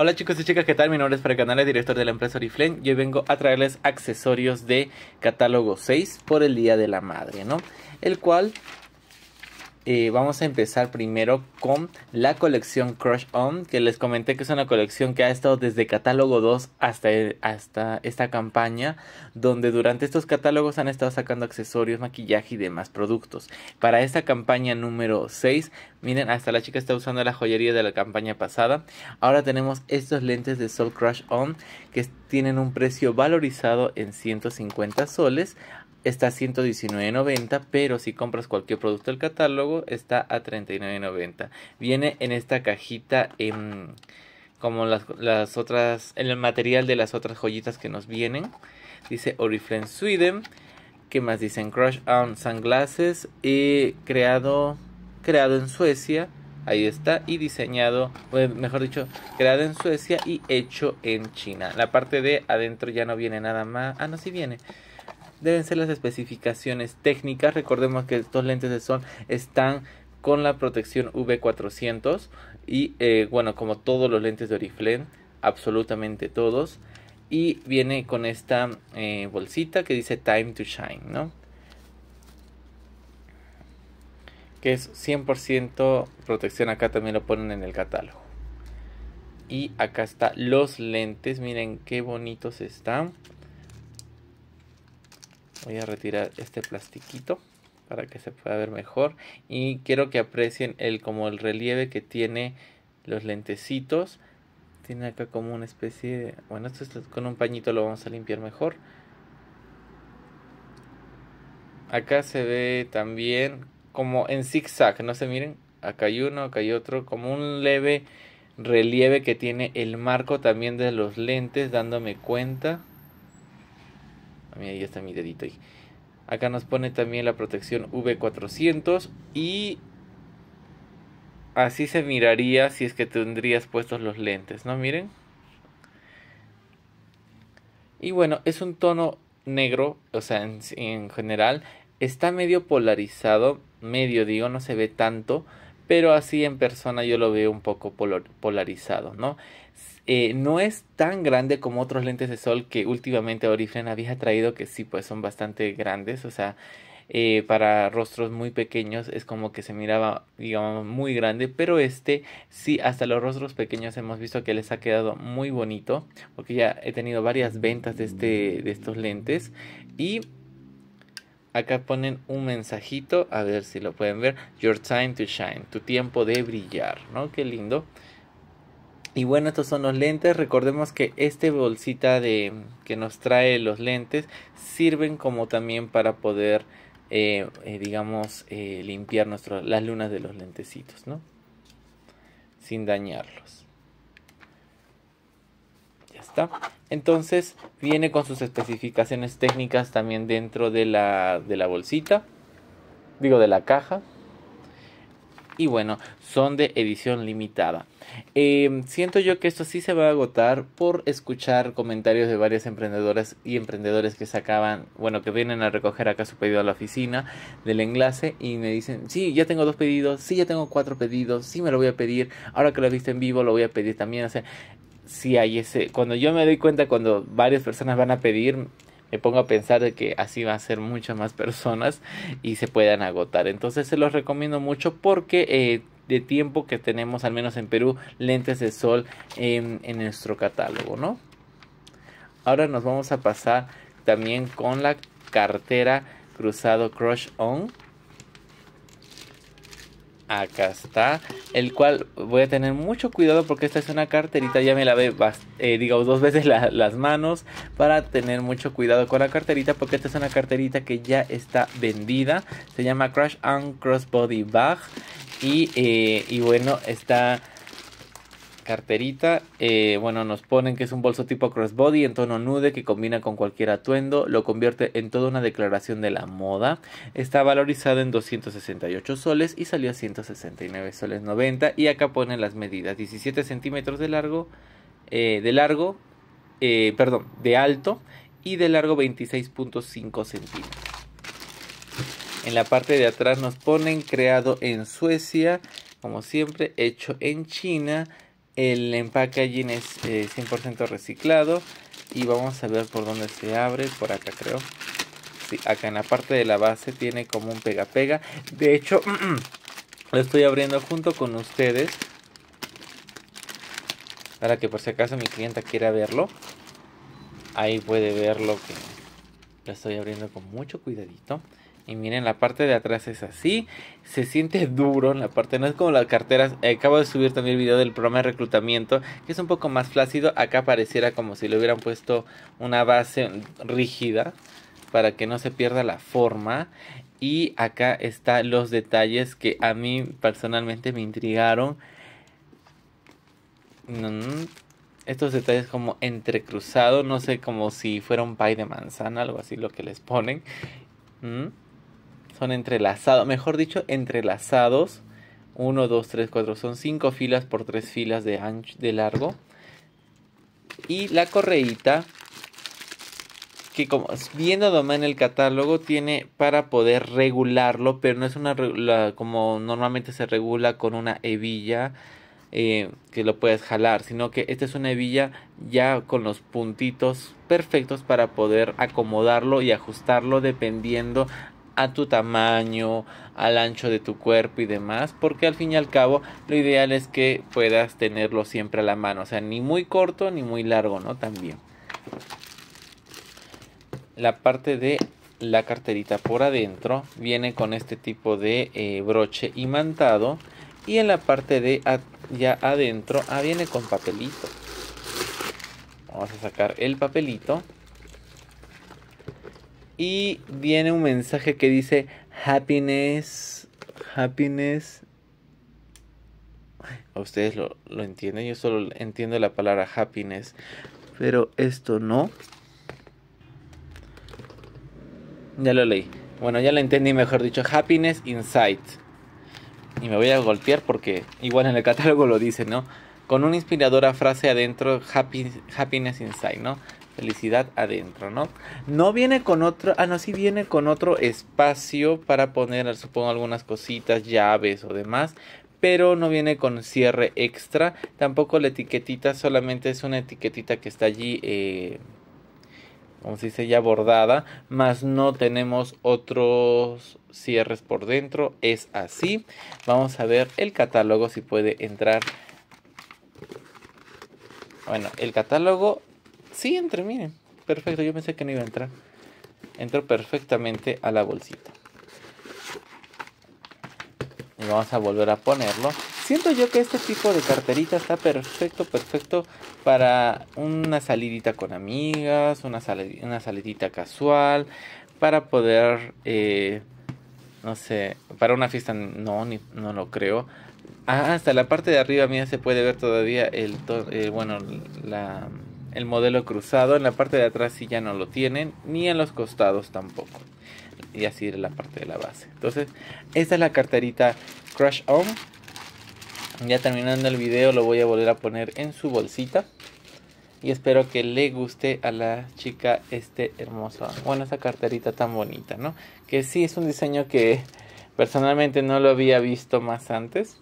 Hola chicos y chicas, ¿qué tal? Mi nombre es Fred Canales, director de la empresa Oriflame y hoy vengo a traerles accesorios de catálogo 6 por el Día de la Madre, ¿no? El cual vamos a empezar primero con la colección Crush On, que les comenté que es una colección que ha estado desde catálogo 2 hasta, hasta esta campaña, donde durante estos catálogos han estado sacando accesorios, maquillaje y demás productos. Para esta campaña número 6, miren, hasta la chica está usando la joyería de la campaña pasada. Ahora tenemos estos lentes de Sol Crush On, que tienen un precio valorizado en 150 soles está a 119.90, pero si compras cualquier producto del catálogo está a 39.90. Viene en esta cajita em, como las, otras, en el material de las otras joyitas que nos vienen. Dice Oriflame Sweden. que más dicen? Crush on Sunglasses. creado, creado en Suecia. Ahí está. Y diseñado, mejor dicho, creado en Suecia y hecho en China. La parte de adentro ya no viene nada más. Ah, no, sí viene deben ser las especificaciones técnicas. Recordemos que estos lentes de sol están con la protección V400 y eh, bueno, como todos los lentes de Oriflame, absolutamente todos. Y viene con esta eh, bolsita que dice Time to Shine, ¿no? Que es 100% protección, acá también lo ponen en el catálogo. Y acá está los lentes, miren qué bonitos están voy a retirar este plastiquito para que se pueda ver mejor y quiero que aprecien el como el relieve que tiene los lentecitos tiene acá como una especie de bueno esto con un pañito lo vamos a limpiar mejor acá se ve también como en zigzag no se miren acá hay uno acá hay otro como un leve relieve que tiene el marco también de los lentes dándome cuenta Mira, ahí está mi dedito Acá nos pone también la protección V400 y así se miraría si es que tendrías puestos los lentes, ¿no? Miren. Y bueno, es un tono negro, o sea, en, en general está medio polarizado, medio digo, no se ve tanto, pero así en persona yo lo veo un poco polarizado, ¿no? Eh, no es tan grande como otros lentes de sol que últimamente Oriflame había traído, que sí, pues son bastante grandes, o sea, eh, para rostros muy pequeños es como que se miraba, digamos, muy grande, pero este sí, hasta los rostros pequeños hemos visto que les ha quedado muy bonito, porque ya he tenido varias ventas de, este, de estos lentes y acá ponen un mensajito, a ver si lo pueden ver, Your Time to Shine, tu tiempo de brillar, ¿no? Qué lindo. Y bueno, estos son los lentes. Recordemos que este bolsita de que nos trae los lentes sirven como también para poder, eh, eh, digamos, eh, limpiar las lunas de los lentecitos, ¿no? Sin dañarlos. Entonces viene con sus especificaciones técnicas también dentro de la, bolsita. Digo, de la caja. Y bueno, son de edición limitada. Em, siento yo que esto sí se va a agotar por escuchar comentarios de varias emprendedoras y emprendedores que sacaban, bueno, que vienen a recoger acá su pedido a la oficina del enlace y me dicen, sí, ya tengo dos pedidos, sí, ya tengo cuatro pedidos, sí, me lo voy a pedir, ahora que lo viste en vivo lo voy a pedir también. O sea, si hay ese, cuando yo me doy cuenta, cuando varias personas van a pedir, me pongo a pensar de que así va a ser muchas más personas y se puedan agotar. Entonces se los recomiendo mucho porque eh, de tiempo que tenemos, al menos en Perú, lentes de sol en, en nuestro catálogo, ¿no? Ahora nos vamos a pasar también con la cartera cruzado Crush On Acá está, el cual voy a tener mucho cuidado porque esta es una carterita, ya me la eh, digamos, dos veces las manos para tener mucho cuidado con la carterita porque esta es una carterita que ya está vendida, se llama Crash and Crossbody Bag y, eh, y bueno, está carterita. Eh, bueno, nos ponen que es un bolso tipo crossbody en tono nude que combina con cualquier atuendo. Lo convierte en toda una declaración de la moda. Está valorizado en 268 soles y salió a 169 soles 90. Y acá ponen las medidas. 17 centímetros de largo. Eh, de largo. Eh, perdón, de alto. Y de largo 26.5 centímetros. En la parte de atrás nos ponen creado en Suecia como siempre, hecho en China el allí es 100% eh, reciclado. Y vamos a ver por dónde se abre. Por acá creo. Sí, acá en la parte de la base tiene como un pega pega. De hecho, lo estoy abriendo junto con ustedes. Para que por si acaso mi clienta quiera verlo. Ahí puede verlo que lo estoy abriendo con mucho cuidadito. Y miren, la parte de atrás es así. Se siente duro en la parte, no es como las carteras. Eh, acabo de subir también el video del programa de reclutamiento, que es un poco más flácido. Acá pareciera como si le hubieran puesto una base rígida para que no se pierda la forma. Y acá están los detalles que a mí personalmente me intrigaron. Mm, estos detalles como entrecruzado, no sé, como si fuera un pay de manzana, algo así lo que les ponen. Mm son entrelazados, mejor dicho, entrelazados. 1, 2, 3, 4, son 5 filas por 3 filas de, ancho, de largo. Y la correíta, que como viendo nomás en el catálogo, tiene para poder regularlo, pero no es una como normalmente se regula con una hebilla eh, que lo puedes jalar, sino que esta es una hebilla ya con los puntitos perfectos para poder acomodarlo y ajustarlo dependiendo a tu tamaño, al ancho de tu cuerpo y demás, porque al fin y al cabo lo ideal es que puedas tenerlo siempre a la mano, o sea, ni muy corto ni muy largo, ¿no? También. La parte de la carterita por adentro viene con este tipo de eh, broche imantado y en la parte de ya adentro ah, viene con papelito vamos a sacar el papelito y viene un mensaje que dice happiness, happiness. Ustedes lo, lo entienden, yo solo entiendo la palabra happiness, pero esto no. Ya lo leí. Bueno, ya lo entendí, mejor dicho, happiness insight. Y me voy a golpear porque igual en el catálogo lo dice, ¿no? con una inspiradora frase adentro, happiness inside, ¿no? Felicidad adentro, ¿no? No viene con otro, ah, no, sí viene con otro espacio para poner, supongo, algunas cositas, llaves o demás, pero no viene con cierre extra. Tampoco la etiquetita, solamente es una etiquetita que está allí, eh, como se dice, ya bordada, más no tenemos otros cierres por dentro. Es así. Vamos a ver el catálogo si puede entrar bueno, el catálogo sí entra, miren. Perfecto, yo pensé que no iba a entrar. Entró perfectamente a la bolsita. Y vamos a volver a ponerlo. Siento yo que este tipo de carterita está perfecto, perfecto para una salidita con amigas, una, una salidita casual, para poder, eh, no sé, para una fiesta, no, ni, no lo creo Ah, hasta la parte de arriba, mira, se puede ver todavía el, eh, bueno, el modelo cruzado. En la parte de atrás sí ya no lo tienen, ni en los costados tampoco. Y así era la parte de la base. Entonces, esta es la carterita Crush On. Ya terminando el video lo voy a volver a poner en su bolsita. Y espero que le guste a la chica este hermoso. Bueno, esa carterita tan bonita, ¿no? Que sí es un diseño que personalmente no lo había visto más antes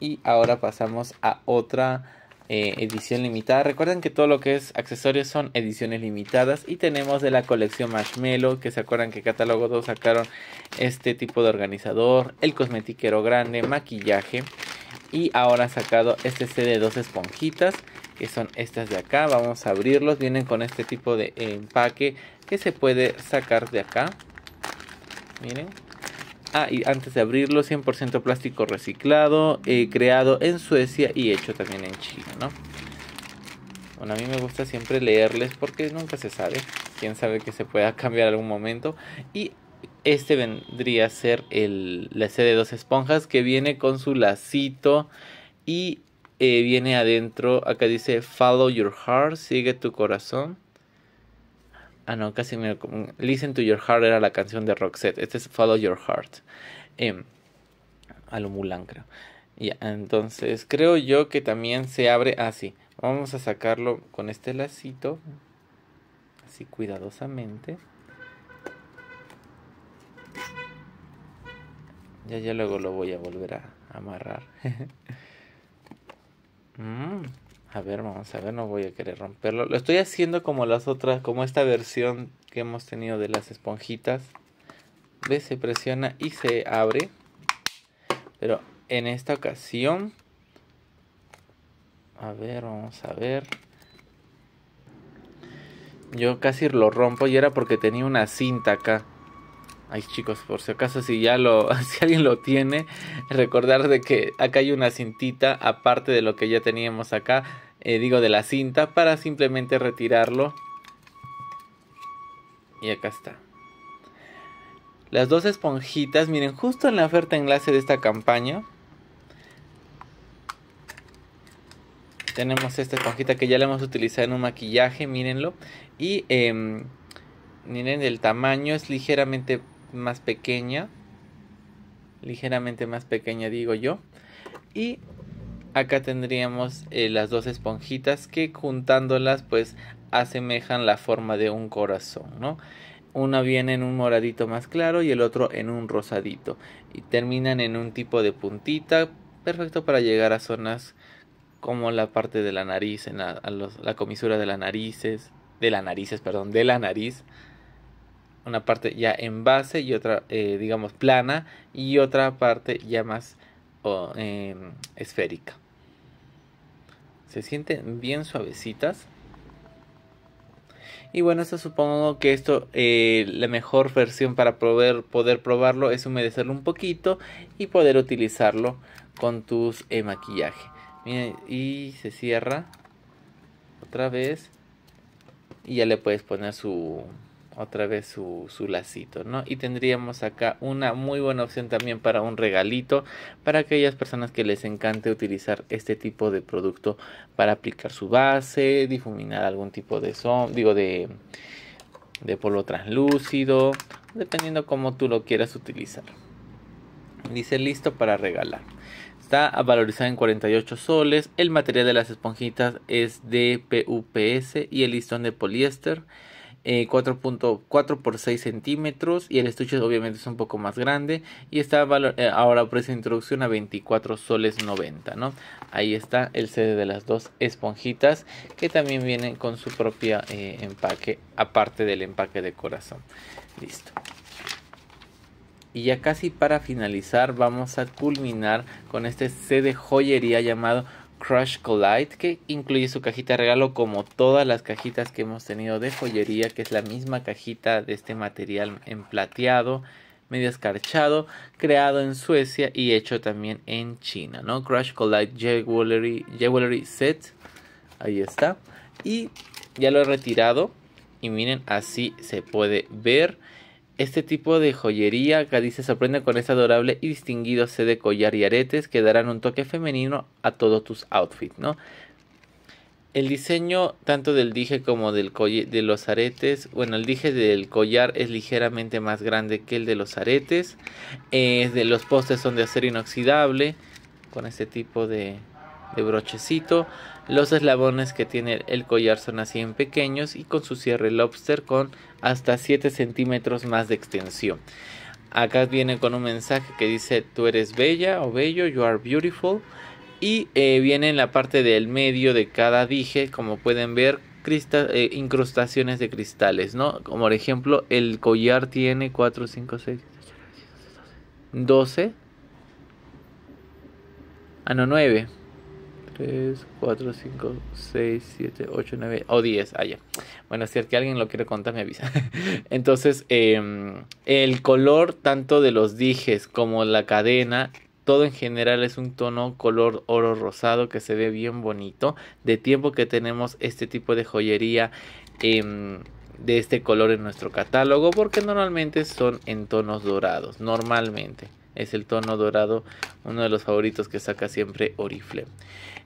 y ahora pasamos a otra eh, edición limitada. Recuerden que todo lo que es accesorios son ediciones limitadas y tenemos de la colección Marshmallow, que se acuerdan que catálogo 2 sacaron este tipo de organizador, el cosmetiquero grande, maquillaje y ahora sacado este cd de dos esponjitas que son estas de acá. Vamos a abrirlos, vienen con este tipo de empaque que se puede sacar de acá. Miren, Ah, y antes de abrirlo, 100% plástico reciclado, eh, creado en Suecia y hecho también en China, ¿no? Bueno, a mí me gusta siempre leerles porque nunca se sabe. Quién sabe que se pueda cambiar algún momento. Y este vendría a ser el, la C de dos esponjas que viene con su lacito y eh, viene adentro. Acá dice, follow your heart, sigue tu corazón. Ah, no, casi me... Listen to Your Heart era la canción de Roxette. Este es Follow Your Heart. Em, a lo Mulan, creo. Ya, entonces creo yo que también se abre así. Ah, vamos a sacarlo con este lacito. Así cuidadosamente. Ya, ya luego lo voy a volver a amarrar. mm. A ver, vamos a ver, no voy a querer romperlo. Lo estoy haciendo como las otras, como esta versión que hemos tenido de las esponjitas. Ve, Se presiona y se abre. Pero en esta ocasión... A ver, vamos a ver. Yo casi lo rompo y era porque tenía una cinta acá. Ay chicos, por si acaso si ya lo, si alguien lo tiene, recordar de que acá hay una cintita aparte de lo que ya teníamos acá, eh, digo de la cinta, para simplemente retirarlo. Y acá está. Las dos esponjitas, miren, justo en la oferta enlace de esta campaña. Tenemos esta esponjita que ya la hemos utilizado en un maquillaje, mírenlo. Y em, miren el tamaño es ligeramente más pequeña, ligeramente más pequeña digo yo. Y acá tendríamos eh, las dos esponjitas que juntándolas pues asemejan la forma de un corazón, ¿no? Una viene en un moradito más claro y el otro en un rosadito. Y terminan en un tipo de puntita, perfecto para llegar a zonas como la parte de la nariz, en la, la comisura de las narices, de las narices, perdón, de la nariz, una parte ya en base y otra, eh, digamos, plana y otra parte ya más em, esférica. Se sienten bien suavecitas. Y bueno, esto supongo que esto, eh, la mejor versión para poder, poder probarlo es humedecerlo un poquito y poder utilizarlo con tus maquillajes eh, maquillaje. y se cierra otra vez y ya le puedes poner su, otra vez su, lacito, ¿no? Y tendríamos acá una muy buena opción también para un regalito para aquellas personas que les encante utilizar este tipo de producto para aplicar su base, difuminar algún tipo de son, digo de, de polvo translúcido, dependiendo cómo tú lo quieras utilizar. Dice listo para regalar. Está valorizado en 48 soles. El material de las esponjitas es de PUPS y el listón de poliéster 4.4 eh, por 6 centímetros y el estuche obviamente es un poco más grande y está eh, ahora precio de introducción a 24 soles 90 no ahí está el CD de las dos esponjitas que también vienen con su propia eh, empaque aparte del empaque de corazón listo y ya casi para finalizar vamos a culminar con este CD joyería llamado Crush Collide, que incluye su cajita de regalo como todas las cajitas que hemos tenido de joyería, que es la misma cajita de este material en plateado, medio escarchado, creado en Suecia y hecho también en China, ¿no? Crush Collide Jewelry, Jewelry Set, ahí está. Y ya lo he retirado y miren, así se puede ver. Este tipo de joyería, Cádiz se sorprende con este adorable y distinguido set de collar y aretes que darán un toque femenino a todos tus outfits, ¿no? El diseño tanto del dije como del de los aretes, bueno, el dije del collar es ligeramente más grande que el de los aretes. Eh, los postes son de acero inoxidable, con este tipo de brochecito. Los eslabones que tiene el collar son así en pequeños y con su cierre lobster con hasta 7 centímetros más de extensión. Acá viene con un mensaje que dice tú eres bella o bello, you are beautiful. Y eh, viene en la parte del medio de cada dije, como pueden ver, eh, incrustaciones de cristales, ¿no? Como por ejemplo, el collar tiene 4, 5, 6, 12. Ah, no, 9. 3, 4, 5, 6, 7, 8, 9 o 10. Ah, bueno, si es que alguien lo quiere contar, me avisa. Entonces, em, el color tanto de los dijes como la cadena todo en general es un tono color oro rosado que se ve bien bonito. De tiempo que tenemos este tipo de joyería em, de este color en nuestro catálogo porque normalmente son en tonos dorados, normalmente. Es el tono dorado, uno de los favoritos que saca siempre Oriflame.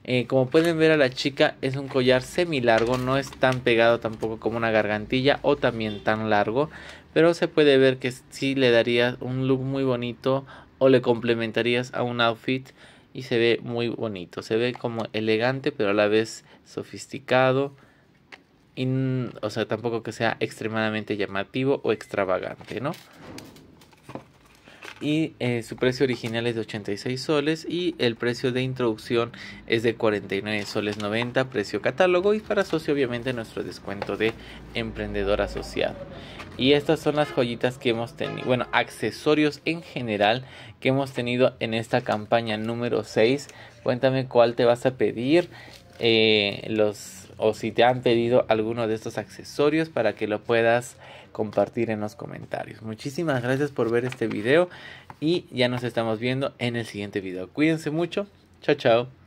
Eh, como pueden ver a la chica es un collar semi largo, no es tan pegado tampoco como una gargantilla o también tan largo, pero se puede ver que sí le daría un look muy bonito o le complementarías a un outfit y se ve muy bonito, se ve como elegante pero a la vez sofisticado. Y, mm, o sea, tampoco que sea extremadamente llamativo o extravagante, ¿no? y eh, su precio original es de 86 soles y el precio de introducción es de 49 soles 90 precio catálogo y para socio obviamente nuestro descuento de emprendedor asociado y estas son las joyitas que hemos tenido bueno accesorios en general que hemos tenido en esta campaña número 6 cuéntame cuál te vas a pedir eh, los o si te han pedido alguno de estos accesorios para que lo puedas compartir en los comentarios. Muchísimas gracias por ver este video y ya nos estamos viendo en el siguiente video. Cuídense mucho. Chao, chao.